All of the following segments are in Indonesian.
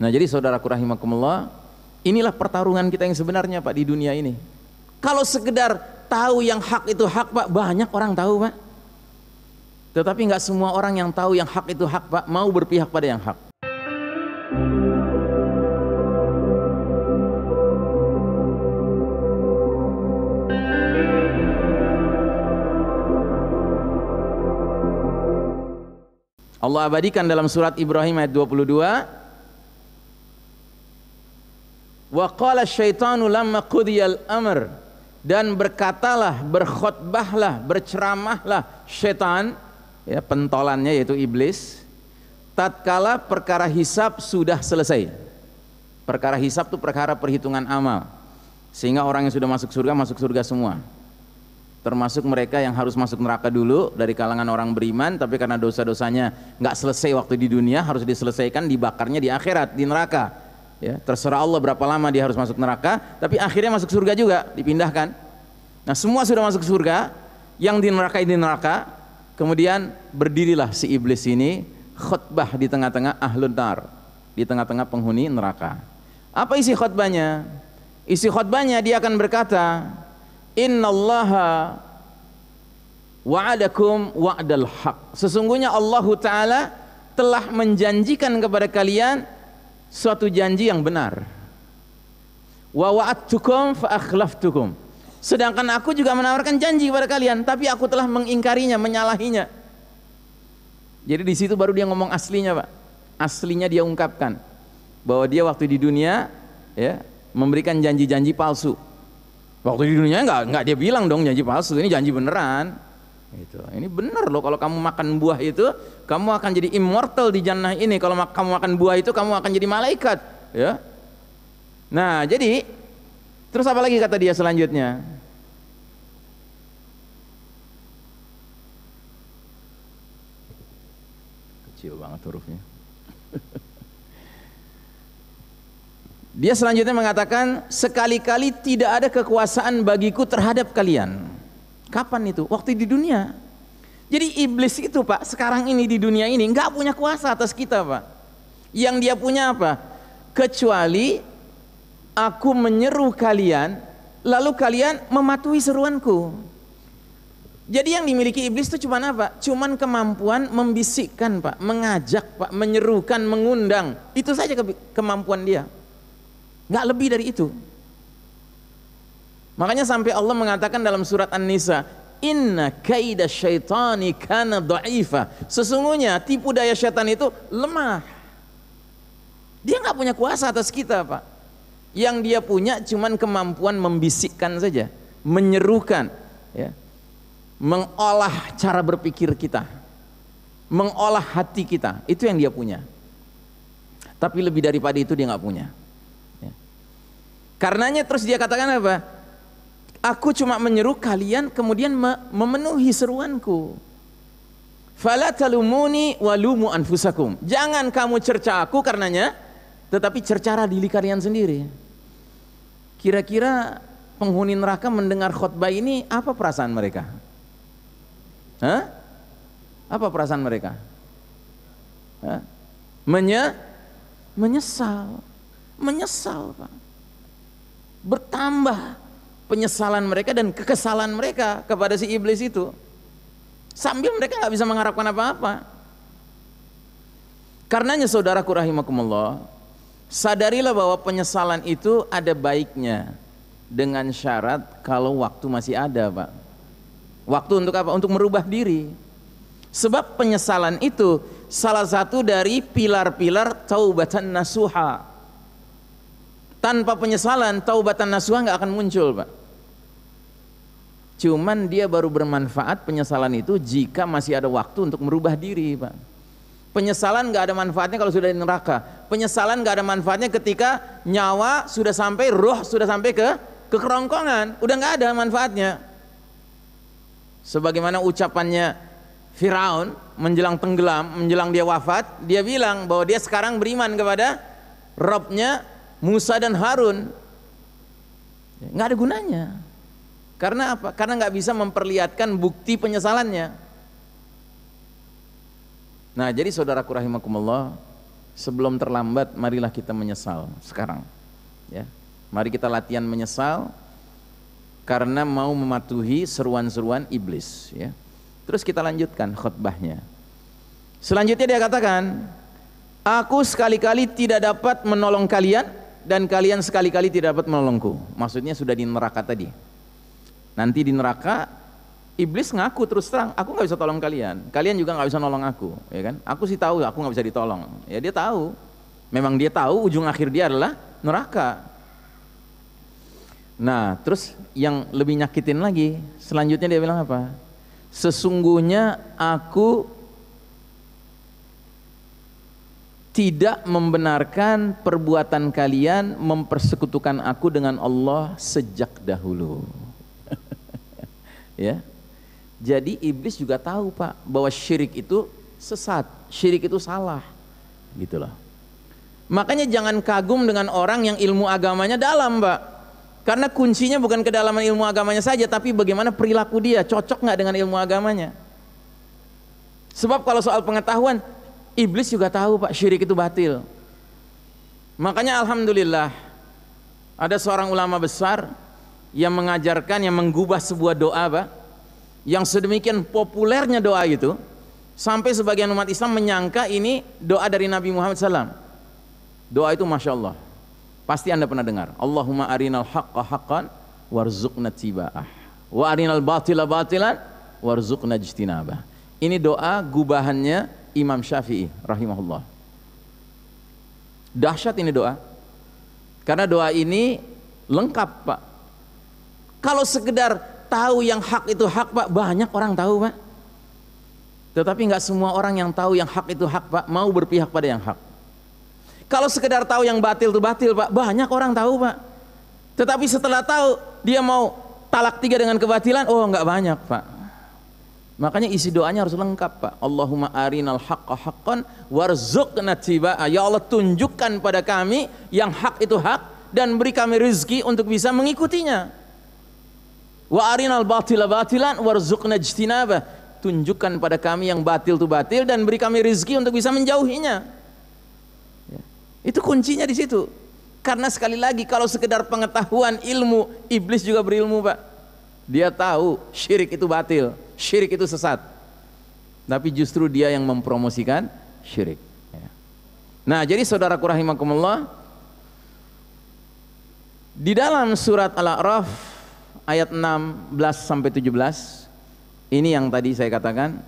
Nah jadi saudaraku rahimakumullah, inilah pertarungan kita yang sebenarnya Pak di dunia ini. Kalau sekedar tahu yang hak itu hak Pak, banyak orang tahu Pak. Tetapi nggak semua orang yang tahu yang hak itu hak Pak, mau berpihak pada yang hak. Allah abadikan dalam surat Ibrahim ayat 22 Wa qala syaitanu lamma qudiyal amr dan berkatalah, berkhotbahlah, berceramahlah syaitan ya pentolannya yaitu iblis tatkala perkara hisab sudah selesai. Perkara hisab itu perkara perhitungan amal. Sehingga orang yang sudah masuk surga masuk surga semua. Termasuk mereka yang harus masuk neraka dulu dari kalangan orang beriman, tapi karena dosa-dosanya nggak selesai waktu di dunia harus diselesaikan dibakarnya di akhirat di neraka ya terserah Allah berapa lama dia harus masuk neraka tapi akhirnya masuk surga juga dipindahkan nah semua sudah masuk surga yang di neraka ini neraka kemudian berdirilah si iblis ini khutbah di tengah-tengah ahlun nar di tengah-tengah penghuni neraka apa isi khutbahnya isi khutbahnya dia akan berkata innallaha wa'adakum wa'dal haq sesungguhnya Allah taala telah menjanjikan kepada kalian suatu janji yang benar. Wa wa'adtukum fa akhlaftukum. Sedangkan aku juga menawarkan janji kepada kalian, tapi aku telah mengingkarinya, menyalahinya. Jadi di situ baru dia ngomong aslinya, Pak. Aslinya dia ungkapkan bahwa dia waktu di dunia ya memberikan janji-janji palsu. Waktu di dunia nggak nggak dia bilang dong janji palsu, ini janji beneran. Itu. Ini benar loh kalau kamu makan buah itu, kamu akan jadi immortal di jannah ini. Kalau kamu makan buah itu, kamu akan jadi malaikat, ya. Nah, jadi terus apa lagi kata dia selanjutnya? Kecil banget hurufnya. Dia selanjutnya mengatakan, sekali-kali tidak ada kekuasaan bagiku terhadap kalian. Kapan itu? Waktu di dunia. Jadi iblis itu pak sekarang ini di dunia ini nggak punya kuasa atas kita pak. Yang dia punya apa? Kecuali aku menyeru kalian lalu kalian mematuhi seruanku. Jadi yang dimiliki iblis itu cuma apa? Cuman kemampuan membisikkan pak, mengajak pak, menyerukan, mengundang. Itu saja kemampuan dia. Nggak lebih dari itu. Makanya sampai Allah mengatakan dalam surat An-Nisa, "Inna kaida syaitani kana dha'ifa." Sesungguhnya tipu daya syaitan itu lemah. Dia nggak punya kuasa atas kita, Pak. Yang dia punya cuman kemampuan membisikkan saja, menyerukan, ya. Mengolah cara berpikir kita. Mengolah hati kita, itu yang dia punya. Tapi lebih daripada itu dia nggak punya. Ya. Karenanya terus dia katakan apa? Aku cuma menyeru kalian kemudian memenuhi seruanku. Fala talumuni walumu anfusakum. Jangan kamu cerca aku karenanya, tetapi cercara diri kalian sendiri. Kira-kira penghuni neraka mendengar khutbah ini apa perasaan mereka? Hah? Apa perasaan mereka? Hah? Menye menyesal. Menyesal, Pak. Bertambah penyesalan mereka dan kekesalan mereka kepada si iblis itu sambil mereka nggak bisa mengharapkan apa-apa karenanya saudara rahimakumullah sadarilah bahwa penyesalan itu ada baiknya dengan syarat kalau waktu masih ada pak waktu untuk apa? untuk merubah diri sebab penyesalan itu salah satu dari pilar-pilar taubatan nasuha tanpa penyesalan taubatan nasuha nggak akan muncul pak Cuman dia baru bermanfaat penyesalan itu jika masih ada waktu untuk merubah diri, Pak. Penyesalan nggak ada manfaatnya kalau sudah di neraka. Penyesalan nggak ada manfaatnya ketika nyawa sudah sampai, roh sudah sampai ke kekerongkongan, udah nggak ada manfaatnya. Sebagaimana ucapannya Firaun menjelang tenggelam, menjelang dia wafat, dia bilang bahwa dia sekarang beriman kepada Robnya Musa dan Harun. Nggak ada gunanya karena apa? Karena nggak bisa memperlihatkan bukti penyesalannya. Nah, jadi saudaraku rahimakumullah, sebelum terlambat marilah kita menyesal sekarang. Ya. Mari kita latihan menyesal karena mau mematuhi seruan-seruan iblis, ya. Terus kita lanjutkan khutbahnya. Selanjutnya dia katakan, "Aku sekali-kali tidak dapat menolong kalian dan kalian sekali-kali tidak dapat menolongku." Maksudnya sudah di neraka tadi. Nanti di neraka iblis ngaku terus terang, aku nggak bisa tolong kalian. Kalian juga nggak bisa nolong aku, ya kan? Aku sih tahu aku nggak bisa ditolong. Ya dia tahu. Memang dia tahu ujung akhir dia adalah neraka. Nah, terus yang lebih nyakitin lagi, selanjutnya dia bilang apa? Sesungguhnya aku tidak membenarkan perbuatan kalian mempersekutukan aku dengan Allah sejak dahulu ya jadi iblis juga tahu pak bahwa syirik itu sesat syirik itu salah gitulah. makanya jangan kagum dengan orang yang ilmu agamanya dalam pak karena kuncinya bukan kedalaman ilmu agamanya saja tapi bagaimana perilaku dia cocok nggak dengan ilmu agamanya sebab kalau soal pengetahuan iblis juga tahu pak syirik itu batil makanya alhamdulillah ada seorang ulama besar yang mengajarkan yang menggubah sebuah doa Pak yang sedemikian populernya doa itu sampai sebagian umat Islam menyangka ini doa dari Nabi Muhammad SAW doa itu Masya Allah pasti anda pernah dengar Allahumma arinal haqqa haqqan warzuqna tiba'ah wa arinal batila batilan warzuqna jistinabah ini doa gubahannya Imam Syafi'i rahimahullah dahsyat ini doa karena doa ini lengkap pak kalau sekedar tahu yang hak itu hak pak, banyak orang tahu pak. Tetapi nggak semua orang yang tahu yang hak itu hak pak, mau berpihak pada yang hak. Kalau sekedar tahu yang batil itu batil pak, banyak orang tahu pak. Tetapi setelah tahu dia mau talak tiga dengan kebatilan, oh nggak banyak pak. Makanya isi doanya harus lengkap Pak. Allahumma arinal haqqa haqqan warzuqna tiba. Ya Allah tunjukkan pada kami yang hak itu hak dan beri kami rezeki untuk bisa mengikutinya. Wa arinal batila batilan warzuqna jtinaba. Tunjukkan pada kami yang batil itu batil dan beri kami rezeki untuk bisa menjauhinya. Ya. Itu kuncinya di situ. Karena sekali lagi kalau sekedar pengetahuan ilmu, iblis juga berilmu, Pak. Dia tahu syirik itu batil, syirik itu sesat. Tapi justru dia yang mempromosikan syirik. Ya. Nah, jadi saudaraku rahimakumullah, di dalam surat Al-A'raf ayat 16 sampai 17 ini yang tadi saya katakan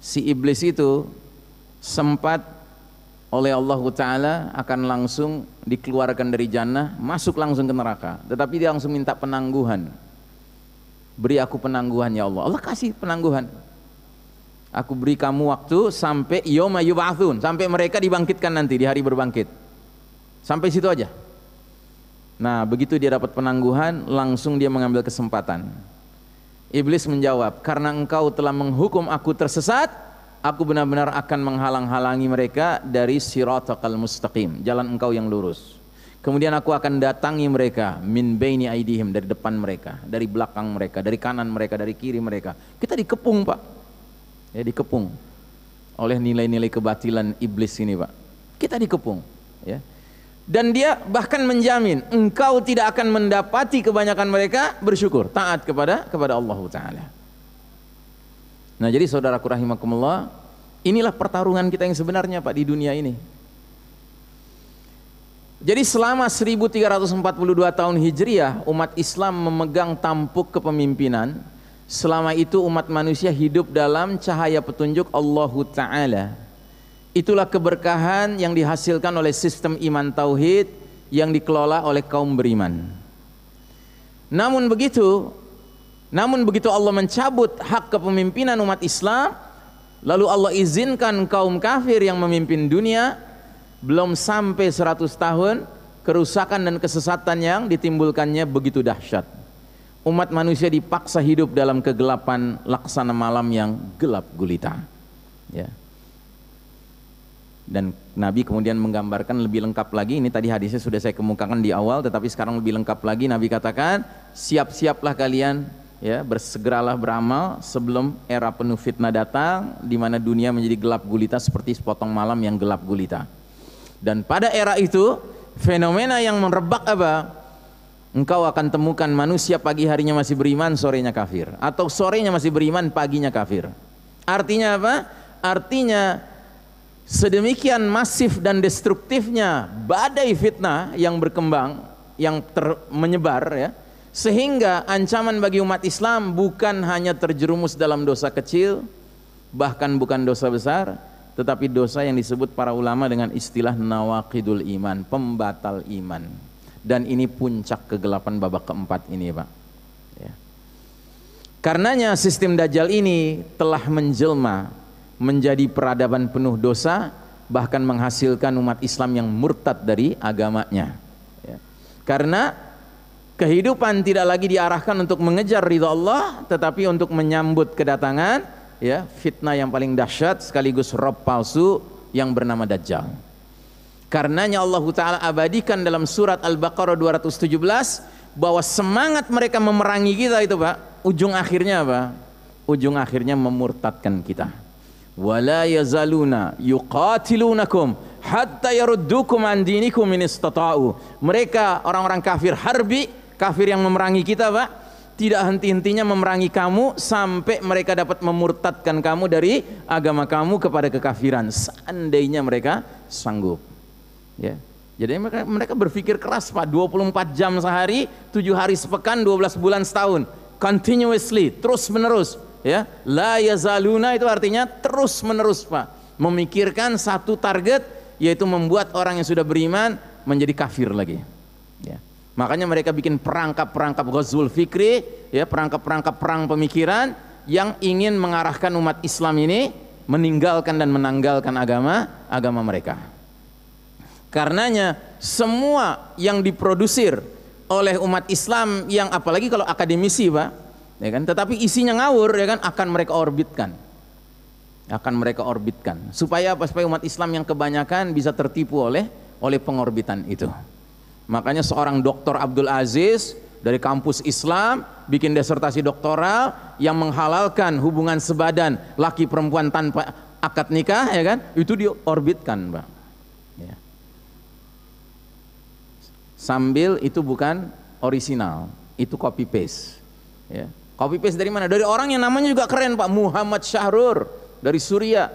si iblis itu sempat oleh Allah Ta'ala akan langsung dikeluarkan dari jannah masuk langsung ke neraka tetapi dia langsung minta penangguhan beri aku penangguhan ya Allah Allah kasih penangguhan aku beri kamu waktu sampai yoma yubathun sampai mereka dibangkitkan nanti di hari berbangkit sampai situ aja Nah, begitu dia dapat penangguhan, langsung dia mengambil kesempatan. Iblis menjawab, "Karena engkau telah menghukum aku tersesat, aku benar-benar akan menghalang-halangi mereka dari siratal mustaqim, jalan engkau yang lurus. Kemudian aku akan datangi mereka min baini aidihim dari depan mereka, dari belakang mereka, dari kanan mereka, dari kiri mereka. Kita dikepung, Pak. Ya dikepung oleh nilai-nilai kebatilan iblis ini, Pak. Kita dikepung, ya dan dia bahkan menjamin engkau tidak akan mendapati kebanyakan mereka bersyukur taat kepada kepada Allah taala. Nah, jadi saudaraku rahimakumullah, inilah pertarungan kita yang sebenarnya Pak di dunia ini. Jadi selama 1342 tahun Hijriah umat Islam memegang tampuk kepemimpinan, selama itu umat manusia hidup dalam cahaya petunjuk Allah taala Itulah keberkahan yang dihasilkan oleh sistem iman tauhid yang dikelola oleh kaum beriman. Namun begitu, namun begitu Allah mencabut hak kepemimpinan umat Islam, lalu Allah izinkan kaum kafir yang memimpin dunia belum sampai 100 tahun kerusakan dan kesesatan yang ditimbulkannya begitu dahsyat. Umat manusia dipaksa hidup dalam kegelapan laksana malam yang gelap gulita. Ya dan Nabi kemudian menggambarkan lebih lengkap lagi ini tadi hadisnya sudah saya kemukakan di awal tetapi sekarang lebih lengkap lagi Nabi katakan siap-siaplah kalian ya bersegeralah beramal sebelum era penuh fitnah datang di mana dunia menjadi gelap gulita seperti sepotong malam yang gelap gulita dan pada era itu fenomena yang merebak apa engkau akan temukan manusia pagi harinya masih beriman sorenya kafir atau sorenya masih beriman paginya kafir artinya apa artinya Sedemikian masif dan destruktifnya badai fitnah yang berkembang, yang ter, menyebar ya, sehingga ancaman bagi umat Islam bukan hanya terjerumus dalam dosa kecil, bahkan bukan dosa besar, tetapi dosa yang disebut para ulama dengan istilah nawakidul iman, pembatal iman. Dan ini puncak kegelapan babak keempat ini, Pak. Ya. Karenanya sistem dajjal ini telah menjelma menjadi peradaban penuh dosa bahkan menghasilkan umat Islam yang murtad dari agamanya ya. karena kehidupan tidak lagi diarahkan untuk mengejar ridha Allah tetapi untuk menyambut kedatangan ya fitnah yang paling dahsyat sekaligus rob palsu yang bernama Dajjal karenanya Allah Ta'ala abadikan dalam surat Al-Baqarah 217 bahwa semangat mereka memerangi kita itu Pak ujung akhirnya apa? ujung akhirnya memurtadkan kita wala yazaluna yuqatilunakum hatta yaruddukum an dinikum in istata'u. Mereka orang-orang kafir harbi, kafir yang memerangi kita, Pak, tidak henti-hentinya memerangi kamu sampai mereka dapat memurtadkan kamu dari agama kamu kepada kekafiran seandainya mereka sanggup. Ya. Jadi mereka, mereka berpikir keras Pak 24 jam sehari, 7 hari sepekan, 12 bulan setahun. Continuously, terus menerus ya la yazaluna itu artinya terus menerus pak memikirkan satu target yaitu membuat orang yang sudah beriman menjadi kafir lagi ya. makanya mereka bikin perangkap-perangkap ghazul fikri ya perangkap-perangkap perang pemikiran yang ingin mengarahkan umat Islam ini meninggalkan dan menanggalkan agama agama mereka karenanya semua yang diproduksi oleh umat Islam yang apalagi kalau akademisi pak ya kan? Tetapi isinya ngawur, ya kan? Akan mereka orbitkan, akan mereka orbitkan. Supaya apa? Supaya umat Islam yang kebanyakan bisa tertipu oleh oleh pengorbitan itu. Makanya seorang dokter Abdul Aziz dari kampus Islam bikin disertasi doktoral yang menghalalkan hubungan sebadan laki perempuan tanpa akad nikah ya kan itu diorbitkan Pak ya. sambil itu bukan orisinal itu copy paste ya. Copy paste dari mana? Dari orang yang namanya juga keren Pak Muhammad Syahrur dari Suria.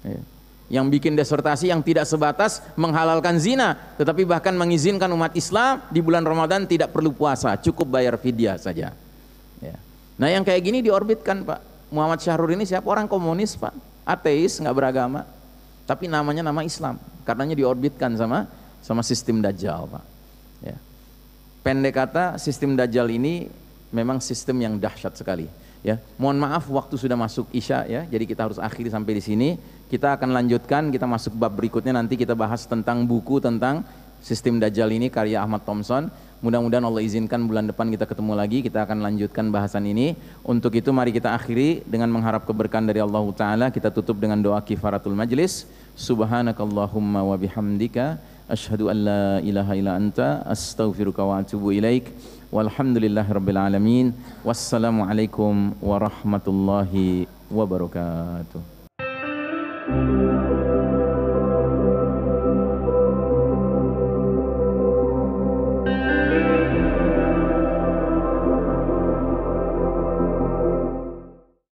Iya. Yang bikin desertasi yang tidak sebatas menghalalkan zina, tetapi bahkan mengizinkan umat Islam di bulan Ramadan tidak perlu puasa, cukup bayar fidyah saja. Iya. Nah yang kayak gini diorbitkan Pak. Muhammad Syahrur ini siapa orang komunis Pak, ateis nggak beragama, tapi namanya nama Islam, karenanya diorbitkan sama sama sistem Dajjal Pak. Ya. Pendek kata sistem Dajjal ini memang sistem yang dahsyat sekali ya mohon maaf waktu sudah masuk isya ya jadi kita harus akhiri sampai di sini kita akan lanjutkan kita masuk bab berikutnya nanti kita bahas tentang buku tentang sistem dajjal ini karya Ahmad Thompson mudah-mudahan Allah izinkan bulan depan kita ketemu lagi kita akan lanjutkan bahasan ini untuk itu mari kita akhiri dengan mengharap keberkahan dari Allah Ta'ala kita tutup dengan doa kifaratul majlis subhanakallahumma wa bihamdika Ashhadu an la ilaha illa anta astaghfiruka wa atubu ilaik. Walhamdulillahirabbil alamin. Wassalamualaikum warahmatullahi wabarakatuh.